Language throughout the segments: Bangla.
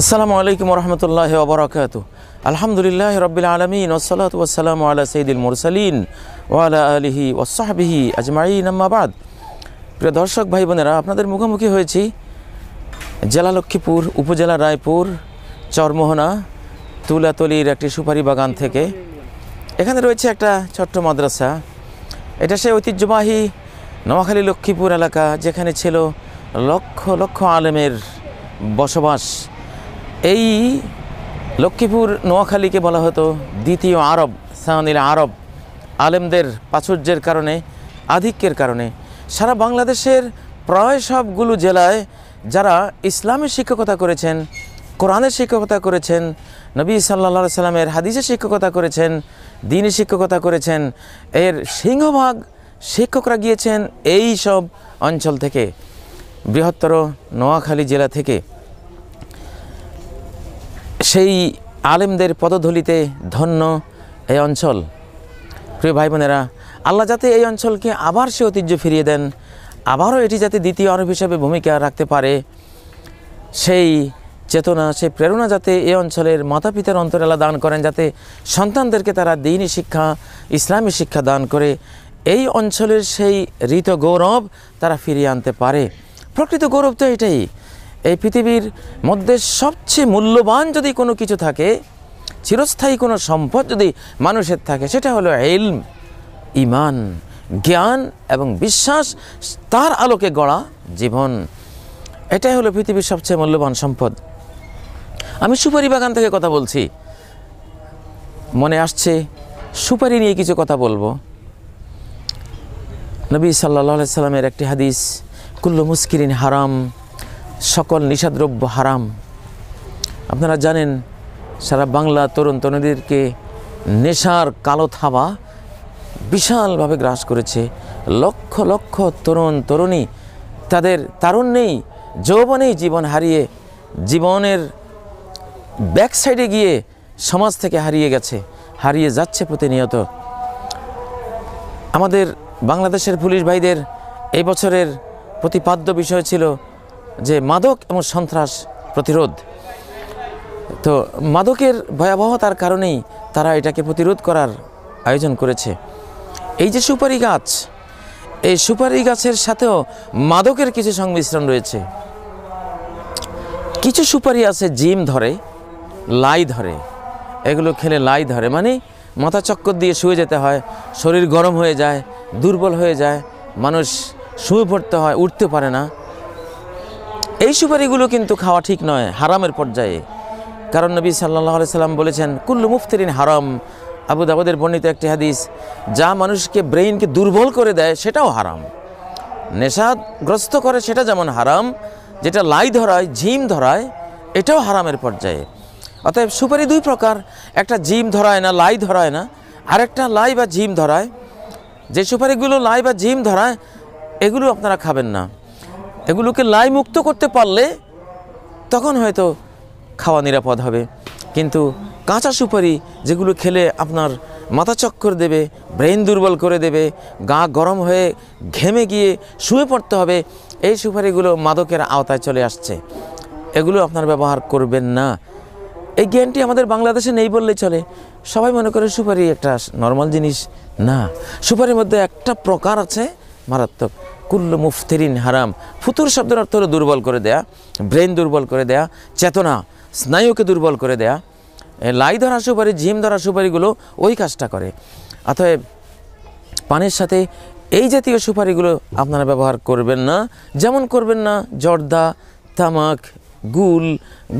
আসসালামু আলাইকুম রহমতুল্লাহ ওবরাকাত আলহামদুলিল্লাহ রবিল আলমিন ওসলাত ওসালাম আল্লাহ সঈদুল মুরসালিন ওয়ালা আলহি ওসাহাবিহি আজমাই নাম্মাবাদ প্রিয় দর্শক ভাই বোনেরা আপনাদের মুখোমুখি হয়েছি জেলা লক্ষ্মীপুর উপজেলা রায়পুর চরমোহনা তুলাতলির একটি সুপারি বাগান থেকে এখানে রয়েছে একটা ছোট্ট মাদ্রাসা এটা সে ঐতিহ্যবাহী নোয়াখালী লক্ষ্মীপুর এলাকা যেখানে ছিল লক্ষ লক্ষ আলেমের বসবাস এই লক্ষ্মীপুর নোয়াখালীকে বলা হতো দ্বিতীয় আরব সাউনিল আরব আলেমদের প্রাচুর্যের কারণে আধিক্যের কারণে সারা বাংলাদেশের প্রায় সবগুলো জেলায় যারা ইসলামের শিক্ষকতা করেছেন কোরআনের শিক্ষকতা করেছেন নবী সাল্লা সাল্লামের হাদিসের শিক্ষকতা করেছেন দিনী শিক্ষকতা করেছেন এর সিংহভাগ শিক্ষকরা গিয়েছেন এই সব অঞ্চল থেকে বৃহত্তর নোয়াখালী জেলা থেকে সেই আলেমদের পদধূলিতে ধন্য এই অঞ্চল প্রিয় ভাই বোনেরা আল্লাহ যাতে এই অঞ্চলকে আবার সে ঐতিহ্য ফিরিয়ে দেন আবারও এটি যাতে দ্বিতীয় আরব হিসাবে ভূমিকা রাখতে পারে সেই চেতনা সেই প্রেরণা যাতে এই অঞ্চলের মাতা পিতার অন্তরালা দান করেন যাতে সন্তানদেরকে তারা দিনই শিক্ষা ইসলামী শিক্ষা দান করে এই অঞ্চলের সেই ঋত গৌরব তারা ফিরিয়ে আনতে পারে প্রকৃত গৌরব তো এটাই এই পৃথিবীর মধ্যে সবচেয়ে মূল্যবান যদি কোনো কিছু থাকে চিরস্থায়ী কোনো সম্পদ যদি মানুষের থাকে সেটা হলো এলম ইমান জ্ঞান এবং বিশ্বাস তার আলোকে গড়া জীবন এটাই হলো পৃথিবীর সবচেয়ে মূল্যবান সম্পদ আমি সুপারি বাগান থেকে কথা বলছি মনে আসছে সুপারি নিয়ে কিছু কথা বলবো নবী সাল্লা সাল্লামের একটি হাদিস কুল্লু মুস্কিরিন হারাম সকল নিশাদ্রব্য হারাম আপনারা জানেন সারা বাংলা তরুণ তরুণীদেরকে নেশার কালো থাবা বিশালভাবে গ্রাস করেছে লক্ষ লক্ষ তরুণ তরুণী তাদের তারুণ্যেই যৌবনেই জীবন হারিয়ে জীবনের ব্যাকসাইডে গিয়ে সমাজ থেকে হারিয়ে গেছে হারিয়ে যাচ্ছে প্রতিনিয়ত আমাদের বাংলাদেশের পুলিশ ভাইদের এই বছরের প্রতিপাদ্য বিষয় ছিল যে মাদক এবং সন্ত্রাস প্রতিরোধ তো মাদকের ভয়াবহতার কারণেই তারা এটাকে প্রতিরোধ করার আয়োজন করেছে এই যে সুপারি গাছ এই সুপারি গাছের সাথেও মাদকের কিছু সংমিশ্রণ রয়েছে কিছু সুপারি আছে জিম ধরে লাই ধরে এগুলো খেলে লাই ধরে মানে মাথা চক্কর দিয়ে শুয়ে যেতে হয় শরীর গরম হয়ে যায় দুর্বল হয়ে যায় মানুষ শুয়ে পড়তে হয় উঠতে পারে না এই সুপারিগুলো কিন্তু খাওয়া ঠিক নয় হারামের পর্যায়ে কারণ নবী সাল্লাহ সাল্লাম বলেছেন কুল্লু মুফতিরিন হারাম আবু দাবুদের বর্ণিত একটি হাদিস যা মানুষকে ব্রেইনকে দুর্বল করে দেয় সেটাও হারাম নেশাগ্রস্ত করে সেটা যেমন হারাম যেটা লাই ধরায় ঝিম ধরায় এটাও হারামের পর্যায়ে অতএব সুপারি দুই প্রকার একটা জিম ধরায় না লাই ধরায় না আরেকটা লাই বা জিম ধরায় যে সুপারিগুলো লাই বা জিম ধরায় এগুলো আপনারা খাবেন না এগুলোকে লাই মুক্ত করতে পারলে তখন হয়তো খাওয়া নিরাপদ হবে কিন্তু কাঁচা সুপারি যেগুলো খেলে আপনার মাথা চক্কর দেবে ব্রেন দুর্বল করে দেবে গা গরম হয়ে ঘেমে গিয়ে শুয়ে পড়তে হবে এই সুপারিগুলো মাদকের আওতায় চলে আসছে এগুলো আপনার ব্যবহার করবেন না এই জ্ঞানটি আমাদের বাংলাদেশে নেই বললেই চলে সবাই মনে করে সুপারি একটা নর্মাল জিনিস না সুপারির মধ্যে একটা প্রকার আছে মারাত্মক কুল্ল মুফতিরিন হারাম ফুতুর শব্দের অর্থ হলো দুর্বল করে দেয়া ব্রেন দুর্বল করে দেয়া চেতনা স্নায়ুকে দুর্বল করে দেয়া লাই ধরা সুপারি ঝিম ধরা সুপারিগুলো ওই কাজটা করে অতএব পানির সাথে এই জাতীয় সুপারিগুলো আপনারা ব্যবহার করবেন না যেমন করবেন না জর্দা তামাক গুল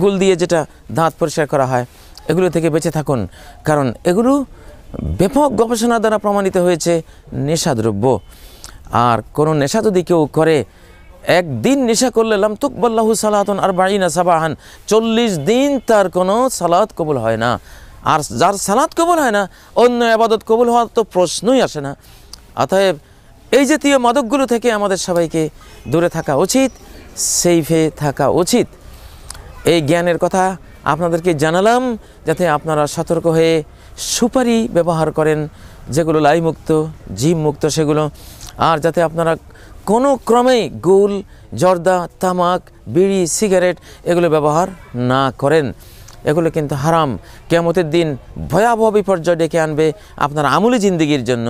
গুল দিয়ে যেটা দাঁত পরিষ্কার করা হয় এগুলো থেকে বেঁচে থাকুন কারণ এগুলো ব্যাপক গবেষণা দ্বারা প্রমাণিত হয়েছে নেশাদ্রব্য আর কোনো নেশা যদি কেউ করে একদিন নেশা করলে লাম সালাতন আর বাড়িনা সাবাহান চল্লিশ দিন তার কোনো সালাত কবুল হয় না আর যার সালাত কবুল হয় না অন্য আবাদত কবুল হওয়ার তো প্রশ্নই আসে না অতএব এই জাতীয় মাদকগুলো থেকে আমাদের সবাইকে দূরে থাকা উচিত সেইফে থাকা উচিত এই জ্ঞানের কথা আপনাদেরকে জানালাম যাতে আপনারা সতর্ক হয়ে সুপারি ব্যবহার করেন যেগুলো লাইমুক্ত মুক্ত সেগুলো আর যাতে আপনারা কোনো ক্রমেই গুল জর্দা তামাক বিড়ি সিগারেট এগুলো ব্যবহার না করেন এগুলো কিন্তু হারাম কেমতের দিন ভয়াবহ বিপর্যয় ডেকে আনবে আপনার আমুলি জিন্দিগির জন্য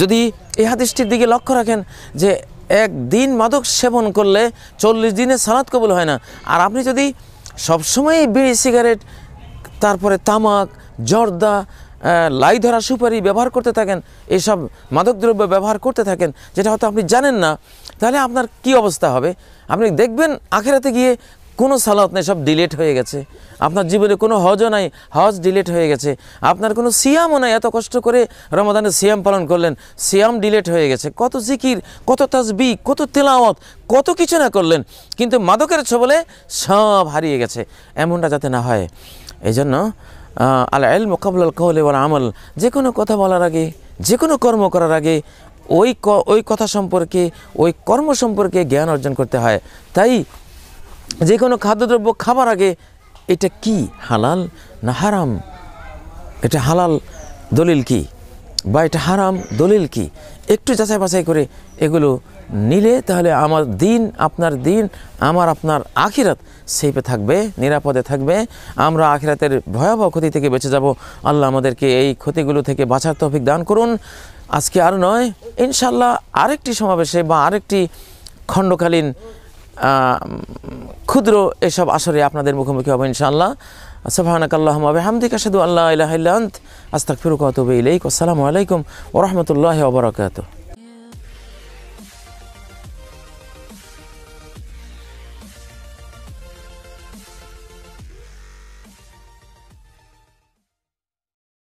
যদি এই হাদিসটির দিকে লক্ষ্য রাখেন যে একদিন মাদক সেবন করলে চল্লিশ দিনে সালাদ কবুল হয় না আর আপনি যদি সবসময় বিড়ি সিগারেট তারপরে তামাক জর্দা লাই ধরা সুপারি ব্যবহার করতে থাকেন এসব মাদকদ্রব্য ব্যবহার করতে থাকেন যেটা হয়তো আপনি জানেন না তাহলে আপনার কি অবস্থা হবে আপনি দেখবেন আখেরাতে গিয়ে কোনো সালাত নেই সব ডিলেট হয়ে গেছে আপনার জীবনে কোনো হজও নাই হজ ডিলেট হয়ে গেছে আপনার কোনো সিয়ামও নাই এত কষ্ট করে রমাদানের সিয়াম পালন করলেন সিয়াম ডিলেট হয়ে গেছে কত জিকির কত তাজবি কত তেলাওয়াত কত কিছু না করলেন কিন্তু মাদকের ছবলে সব হারিয়ে গেছে এমনটা যাতে না হয় এই জন্য আল এল মোকাবলাল কৌল এবার আমল যে কোনো কথা বলার আগে যে কোনো কর্ম করার আগে ওই ওই কথা সম্পর্কে ওই কর্ম সম্পর্কে জ্ঞান অর্জন করতে হয় তাই যে কোনো খাদ্যদ্রব্য খাবার আগে এটা কি হালাল না হারাম এটা হালাল দলিল কি বা এটা হারাম দলিল কি একটু যাচাই বাছাই করে এগুলো নিলে তাহলে আমার দিন আপনার দিন আমার আপনার আখিরাত সেইপে থাকবে নিরাপদে থাকবে আমরা আখিরাতের ভয়াবহ ক্ষতি থেকে বেঁচে যাব আল্লাহ আমাদেরকে এই ক্ষতিগুলো থেকে বাঁচার তফিক দান করুন আজকে আর নয় ইনশাল্লাহ আরেকটি সমাবেশে বা আরেকটি খণ্ডকালীন ক্ষুদ্র এসব আসরে আপনাদের মুখোমুখি হবে ইনশাআল্লাহ সুবহানাকাল্লাহুম্মা ওয়া বিহামদিকা আশহাদু আসসালামু আলাইকুম ওয়া রাহমাতুল্লাহি